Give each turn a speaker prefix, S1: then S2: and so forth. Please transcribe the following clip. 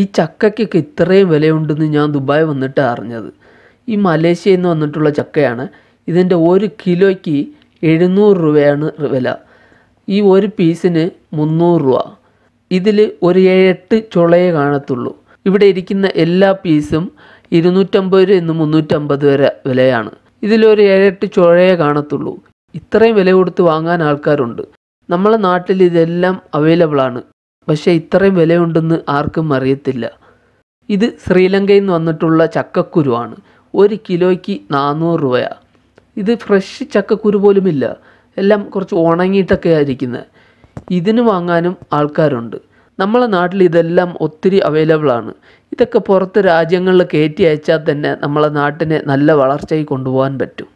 S1: ഈ ചക്കയ്ക്കൊക്കെ ഇത്രയും വിലയുണ്ടെന്ന് ഞാൻ ദുബായ് വന്നിട്ട് അറിഞ്ഞത് ഈ മലേഷ്യയിൽ നിന്ന് വന്നിട്ടുള്ള ചക്കയാണ് ഇതിൻ്റെ ഒരു കിലോയ്ക്ക് എഴുന്നൂറ് രൂപയാണ് വില ഈ ഒരു പീസിന് മുന്നൂറ് രൂപ ഇതിൽ ഒരു എട്ട് ചുളയെ കാണത്തുള്ളൂ ഇവിടെ ഇരിക്കുന്ന എല്ലാ പീസും ഇരുന്നൂറ്റമ്പത് രൂപ ഇന്ന് മുന്നൂറ്റമ്പത് വരെ വിലയാണ് ഇതിലൊരു ഏഴെട്ട് ചുഴയെ കാണത്തുള്ളൂ ഇത്രയും വില കൊടുത്ത് വാങ്ങാൻ ആൾക്കാരുണ്ട് നമ്മളെ നാട്ടിൽ ഇതെല്ലാം അവൈലബിൾ ആണ് പക്ഷേ ഇത്രയും വിലയുണ്ടെന്ന് ആർക്കും അറിയത്തില്ല ഇത് ശ്രീലങ്കയിൽ നിന്ന് വന്നിട്ടുള്ള ചക്കക്കുരുവാണ് ഒരു കിലോയ്ക്ക് നാനൂറ് രൂപയാണ് ഇത് ഫ്രഷ് ചക്കക്കുരു പോലുമില്ല എല്ലാം കുറച്ച് ഉണങ്ങിയിട്ടൊക്കെ ആയിരിക്കുന്നത് ഇതിന് വാങ്ങാനും ആൾക്കാരുണ്ട് നമ്മളെ നാട്ടിൽ ഇതെല്ലാം ഒത്തിരി അവൈലബിൾ ആണ് ഇതൊക്കെ പുറത്ത് രാജ്യങ്ങളിൽ കയറ്റി അയച്ചാൽ തന്നെ നമ്മളെ നാട്ടിനെ നല്ല വളർച്ചയിൽ കൊണ്ടുപോകാൻ പറ്റും